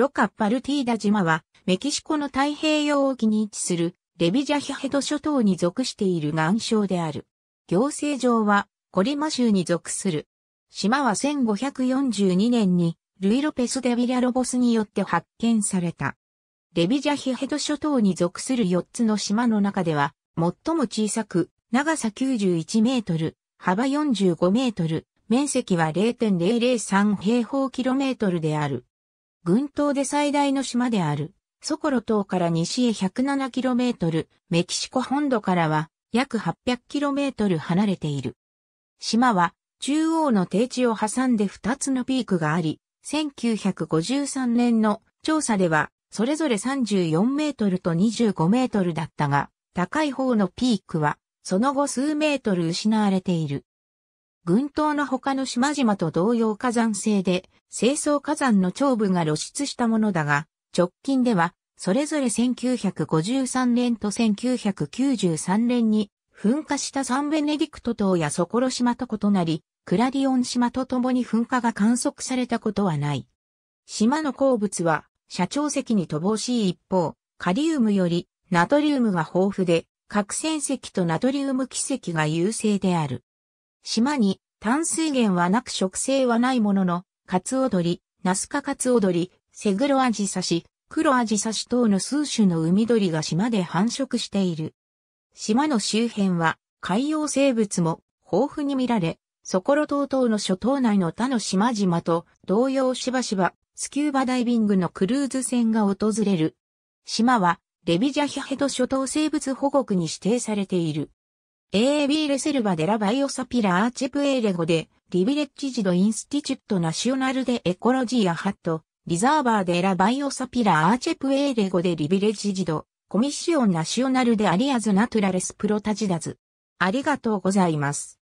ロカ・パルティーダ島は、メキシコの太平洋沖に位置する、レビジャヒヘド諸島に属している岩礁である。行政上は、コリマ州に属する。島は1542年に、ルイ・ロペス・デ・ビラロボスによって発見された。レビジャヒヘド諸島に属する4つの島の中では、最も小さく、長さ91メートル、幅45メートル、面積は0.003平方キロメートルである。群島で最大の島である、ソコロ島から西へ 107km、メキシコ本土からは約 800km 離れている。島は中央の低地を挟んで2つのピークがあり、1953年の調査ではそれぞれ34メートルと25メートルだったが、高い方のピークはその後数メートル失われている。群島の他の島々と同様火山性で、清掃火山の長部が露出したものだが、直近では、それぞれ1953年と1993年に、噴火したサンベネディクト島やソコロ島と異なり、クラディオン島と共に噴火が観測されたことはない。島の鉱物は、社長石に乏しい一方、カリウムよりナトリウムが豊富で、核戦石とナトリウム奇跡が優勢である。島に淡水源はなく植生はないものの、カツオドリ、ナスカカツオドリ、セグロアジサシ、クロアジサシ等の数種の海鳥が島で繁殖している。島の周辺は海洋生物も豊富に見られ、ソコロ島等の諸島内の他の島々と同様しばしばスキューバダイビングのクルーズ船が訪れる。島はレビジャヒヘド諸島生物保護区に指定されている。AB レセルバデラバイオサピラアーチェプエーレゴで、リビレッジジドインスティチュットナショナルデエコロジーアハット、リザーバーデラバイオサピラアーチェプエーレゴでリビレッジジド、コミッシオンナショナルデアリアズナトラレスプロタジダズ。ありがとうございます。